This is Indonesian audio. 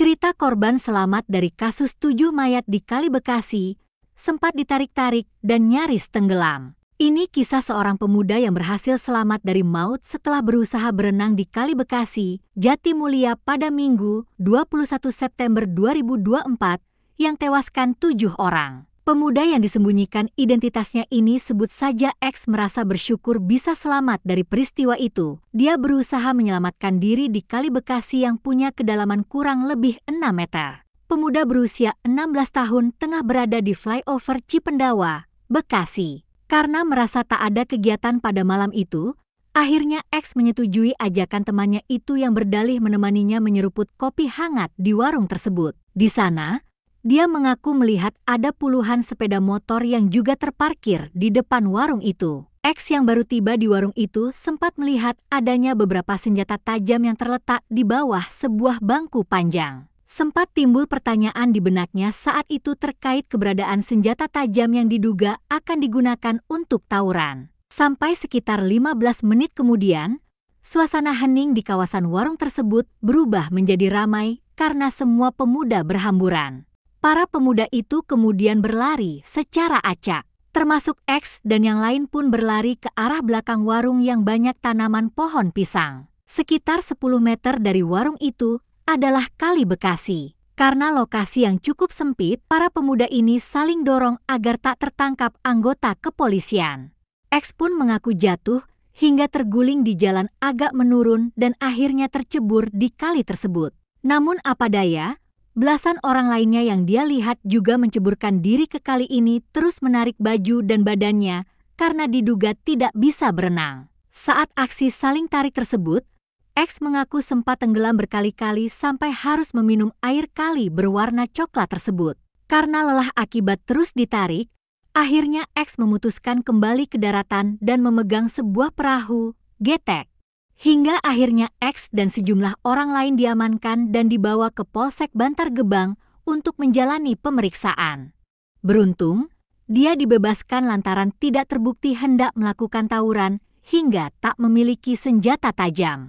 Cerita korban selamat dari kasus tujuh mayat di Kali Bekasi sempat ditarik-tarik dan nyaris tenggelam. Ini kisah seorang pemuda yang berhasil selamat dari maut setelah berusaha berenang di Kali Bekasi, jati mulia pada Minggu 21 September 2024 yang tewaskan tujuh orang. Pemuda yang disembunyikan identitasnya ini sebut saja X merasa bersyukur bisa selamat dari peristiwa itu. Dia berusaha menyelamatkan diri di Kali Bekasi yang punya kedalaman kurang lebih 6 meter. Pemuda berusia 16 tahun tengah berada di flyover Cipendawa, Bekasi. Karena merasa tak ada kegiatan pada malam itu, akhirnya X menyetujui ajakan temannya itu yang berdalih menemaninya menyeruput kopi hangat di warung tersebut. Di sana, dia mengaku melihat ada puluhan sepeda motor yang juga terparkir di depan warung itu. X yang baru tiba di warung itu sempat melihat adanya beberapa senjata tajam yang terletak di bawah sebuah bangku panjang. Sempat timbul pertanyaan di benaknya saat itu terkait keberadaan senjata tajam yang diduga akan digunakan untuk tawuran. Sampai sekitar 15 menit kemudian, suasana hening di kawasan warung tersebut berubah menjadi ramai karena semua pemuda berhamburan para pemuda itu kemudian berlari secara acak. Termasuk X dan yang lain pun berlari ke arah belakang warung yang banyak tanaman pohon pisang. Sekitar 10 meter dari warung itu adalah Kali Bekasi. Karena lokasi yang cukup sempit, para pemuda ini saling dorong agar tak tertangkap anggota kepolisian. X pun mengaku jatuh hingga terguling di jalan agak menurun dan akhirnya tercebur di kali tersebut. Namun apa daya, Belasan orang lainnya yang dia lihat juga menceburkan diri ke kali ini terus menarik baju dan badannya karena diduga tidak bisa berenang. Saat aksi saling tarik tersebut, X mengaku sempat tenggelam berkali-kali sampai harus meminum air kali berwarna coklat tersebut. Karena lelah akibat terus ditarik, akhirnya X memutuskan kembali ke daratan dan memegang sebuah perahu, getek. Hingga akhirnya X dan sejumlah orang lain diamankan dan dibawa ke Polsek Bantar Gebang untuk menjalani pemeriksaan. Beruntung, dia dibebaskan lantaran tidak terbukti hendak melakukan tawuran hingga tak memiliki senjata tajam.